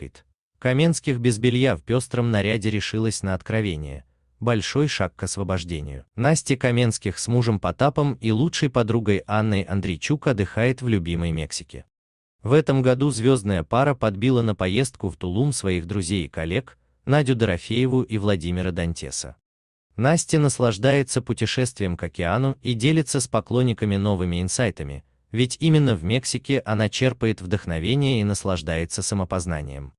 завтракает. Каменских без белья в пестром наряде решилась на откровение. Большой шаг к освобождению. Настя Каменских с мужем Потапом и лучшей подругой Анной Андрейчук отдыхает в любимой Мексике. В этом году звездная пара подбила на поездку в Тулум своих друзей и коллег, Надю Дорофееву и Владимира Дантеса. Настя наслаждается путешествием к океану и делится с поклонниками новыми инсайтами – ведь именно в Мексике она черпает вдохновение и наслаждается самопознанием.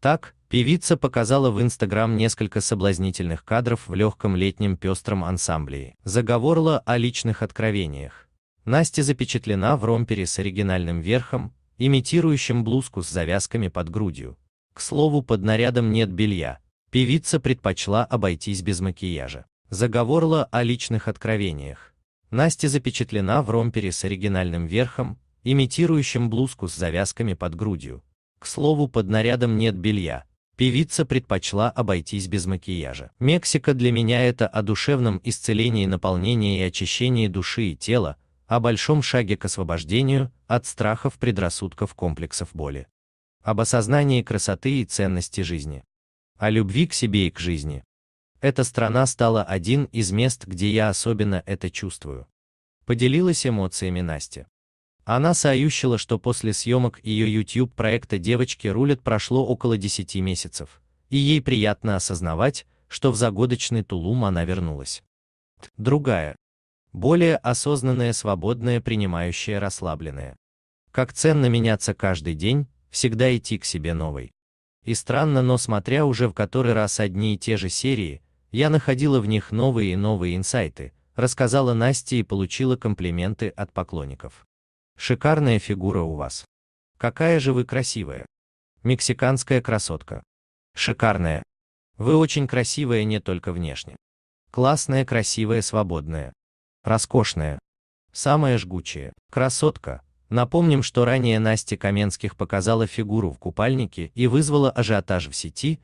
Так, певица показала в Инстаграм несколько соблазнительных кадров в легком летнем пестром ансамбле, заговорила о личных откровениях. Настя запечатлена в ромпере с оригинальным верхом, имитирующим блузку с завязками под грудью. К слову, под нарядом нет белья, певица предпочла обойтись без макияжа. Заговорила о личных откровениях. Настя запечатлена в ромпере с оригинальным верхом, имитирующим блузку с завязками под грудью. К слову, под нарядом нет белья. Певица предпочла обойтись без макияжа. Мексика для меня это о душевном исцелении, наполнении и очищении души и тела, о большом шаге к освобождению от страхов, предрассудков, комплексов боли. Об осознании красоты и ценности жизни. О любви к себе и к жизни. Эта страна стала один из мест, где я особенно это чувствую. Поделилась эмоциями Настя. Она сообщила, что после съемок ее YouTube проекта «Девочки рулят» прошло около 10 месяцев, и ей приятно осознавать, что в загодочный Тулум она вернулась. Другая. Более осознанная, свободная, принимающая, расслабленная. Как ценно меняться каждый день, всегда идти к себе новой. И странно, но смотря уже в который раз одни и те же серии, я находила в них новые и новые инсайты, рассказала Насте и получила комплименты от поклонников. Шикарная фигура у вас. Какая же вы красивая. Мексиканская красотка. Шикарная. Вы очень красивая не только внешне. Классная, красивая, свободная. Роскошная. Самая жгучая. Красотка. Напомним, что ранее Настя Каменских показала фигуру в купальнике и вызвала ажиотаж в сети,